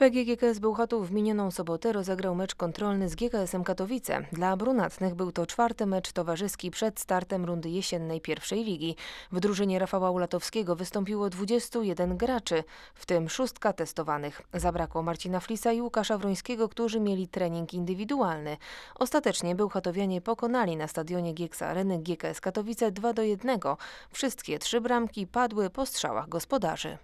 PGGKS Bełchatów w minioną sobotę rozegrał mecz kontrolny z GKS-em Katowice. Dla brunatnych był to czwarty mecz towarzyski przed startem rundy jesiennej pierwszej ligi. W drużynie Rafała Ulatowskiego wystąpiło 21 graczy, w tym szóstka testowanych. Zabrakło Marcina Flisa i Łukasza Wrońskiego, którzy mieli trening indywidualny. Ostatecznie Bełchatowianie pokonali na stadionie Gieksa Areny GKS Katowice 2 do 1. Wszystkie trzy bramki padły po strzałach gospodarzy.